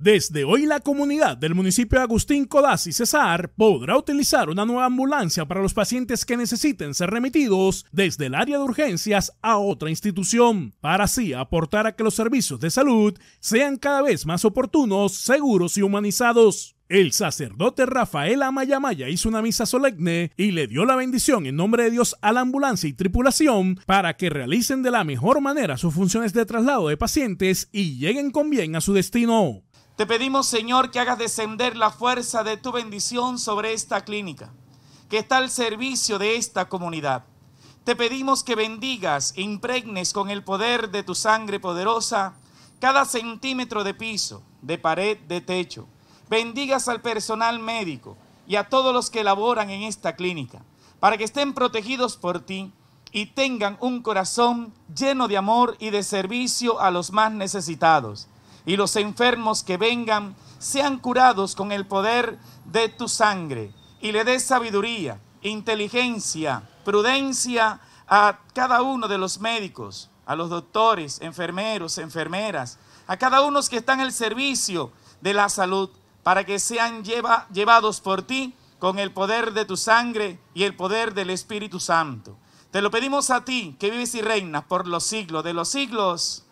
Desde hoy la comunidad del municipio de Agustín Codaz y Cesar podrá utilizar una nueva ambulancia para los pacientes que necesiten ser remitidos desde el área de urgencias a otra institución, para así aportar a que los servicios de salud sean cada vez más oportunos, seguros y humanizados. El sacerdote Rafael Amayamaya hizo una misa solemne y le dio la bendición en nombre de Dios a la ambulancia y tripulación para que realicen de la mejor manera sus funciones de traslado de pacientes y lleguen con bien a su destino. Te pedimos, Señor, que hagas descender la fuerza de tu bendición sobre esta clínica, que está al servicio de esta comunidad. Te pedimos que bendigas e impregnes con el poder de tu sangre poderosa cada centímetro de piso, de pared, de techo. Bendigas al personal médico y a todos los que laboran en esta clínica, para que estén protegidos por ti y tengan un corazón lleno de amor y de servicio a los más necesitados y los enfermos que vengan sean curados con el poder de tu sangre y le des sabiduría, inteligencia, prudencia a cada uno de los médicos, a los doctores, enfermeros, enfermeras, a cada uno que está en el servicio de la salud, para que sean llevados por ti con el poder de tu sangre y el poder del Espíritu Santo. Te lo pedimos a ti, que vives y reinas por los siglos de los siglos.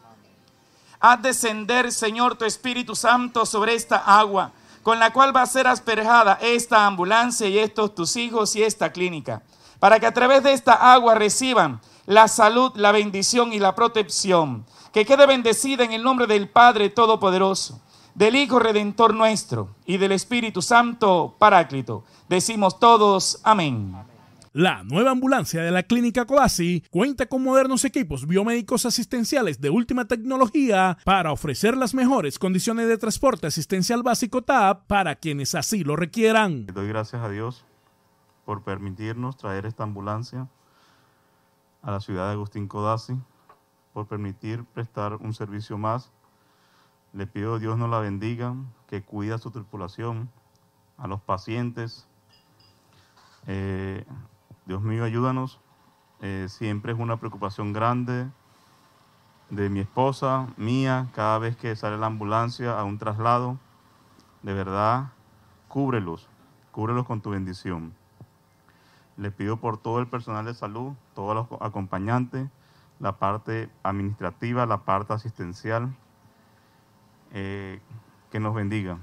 Haz descender, Señor, tu Espíritu Santo sobre esta agua, con la cual va a ser asperjada esta ambulancia y estos tus hijos y esta clínica, para que a través de esta agua reciban la salud, la bendición y la protección. Que quede bendecida en el nombre del Padre Todopoderoso, del Hijo Redentor nuestro y del Espíritu Santo Paráclito. Decimos todos amén. amén. La nueva ambulancia de la Clínica Codasi cuenta con modernos equipos biomédicos asistenciales de última tecnología para ofrecer las mejores condiciones de transporte asistencial básico TAP para quienes así lo requieran. Doy gracias a Dios por permitirnos traer esta ambulancia a la ciudad de Agustín Codazzi, por permitir prestar un servicio más. Le pido a Dios nos la bendiga, que cuida a su tripulación, a los pacientes. Eh, Dios mío, ayúdanos. Eh, siempre es una preocupación grande de mi esposa, mía, cada vez que sale la ambulancia a un traslado. De verdad, cúbrelos, cúbrelos con tu bendición. Les pido por todo el personal de salud, todos los acompañantes, la parte administrativa, la parte asistencial, eh, que nos bendiga.